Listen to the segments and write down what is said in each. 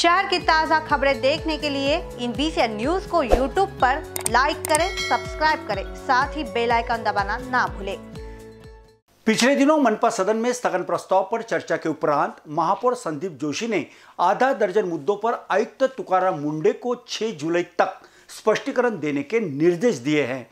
शहर की ताज़ा खबरें देखने के लिए इन बीसी न्यूज को यूट्यूब पर लाइक करें सब्सक्राइब करें साथ ही बेल आइकन दबाना ना भूलें पिछले दिनों मनपा सदन में स्थगन प्रस्ताव पर चर्चा के उपरांत महापौर संदीप जोशी ने आधा दर्जन मुद्दों पर आयुक्त तुकार मुंडे को 6 जुलाई तक स्पष्टीकरण देने के निर्देश दिए हैं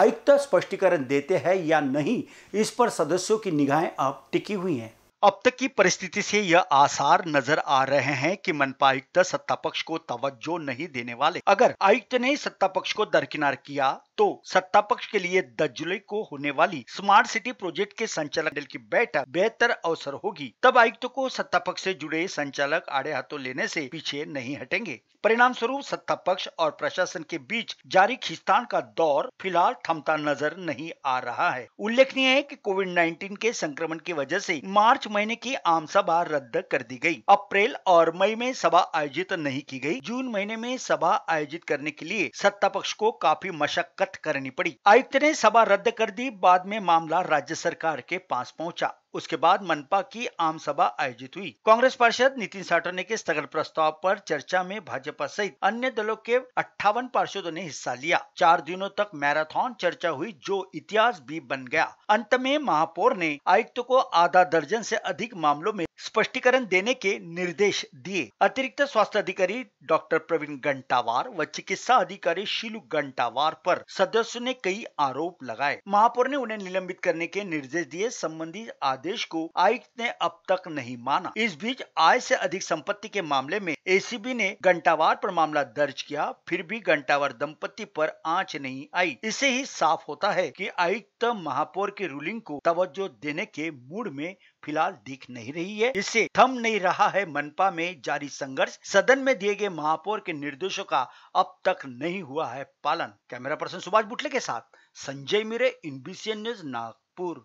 आयुक्त स्पष्टीकरण देते हैं या नहीं इस पर सदस्यों की निगाहें अब टिकी हुई हैं अब तक की परिस्थिति से यह आसार नजर आ रहे हैं कि मनपा आयुक्त सत्ता पक्ष को तवज्जो नहीं देने वाले अगर आयुक्त ने सत्ता पक्ष को दरकिनार किया तो सत्ता पक्ष के लिए दस जुलाई को होने वाली स्मार्ट सिटी प्रोजेक्ट के संचालक मंडल की बैठक बेहतर अवसर होगी तब आयुक्त को सत्ता पक्ष ऐसी जुड़े संचालक आड़े हाथों लेने ऐसी पीछे नहीं हटेंगे परिणाम स्वरूप सत्ता पक्ष और प्रशासन के बीच जारी खिस्तान का दौर फिलहाल थमता नजर नहीं आ रहा है उल्लेखनीय है कि कोविड 19 के संक्रमण की वजह से मार्च महीने की आम सभा रद्द कर दी गई। अप्रैल और मई में सभा आयोजित नहीं की गई। जून महीने में सभा आयोजित करने के लिए सत्ता पक्ष को काफी मशक्कत कट करनी पड़ी आयुक्त ने सभा रद्द कर दी बाद में मामला राज्य सरकार के पास पहुंचा उसके बाद मनपा की आम सभा आयोजित हुई कांग्रेस पार्षद नितिन साटोने के स्थगन प्रस्ताव पर चर्चा में भाजपा सहित अन्य दलों के अट्ठावन पार्षदों ने हिस्सा लिया चार दिनों तक मैराथन चर्चा हुई जो इतिहास भी बन गया अंत में महापौर ने आयुक्त को आधा दर्जन से अधिक मामलों में स्पष्टीकरण देने के निर्देश दिए अतिरिक्त स्वास्थ्य अधिकारी डॉक्टर प्रवीण घंटावार व चिकित्सा अधिकारी शिलू घंटावार पर सदस्यों ने कई आरोप लगाए महापौर ने उन्हें निलंबित करने के निर्देश दिए संबंधित आदेश को आयुक्त ने अब तक नहीं माना इस बीच आय से अधिक संपत्ति के मामले में एसीबी ने घंटावार पर मामला दर्ज किया फिर भी घंटावार दंपति पर आंच नहीं आई इसे ही साफ होता है कि आयुक्त महापौर की रूलिंग को तवज्जो देने के मूड में फिलहाल दिख नहीं रही है इससे थम नहीं रहा है मनपा में जारी संघर्ष सदन में दिए गए महापौर के निर्देशों का अब तक नहीं हुआ है पालन कैमरा पर्सन सुभाष बुटले के साथ संजय मिरे एन न्यूज नागपुर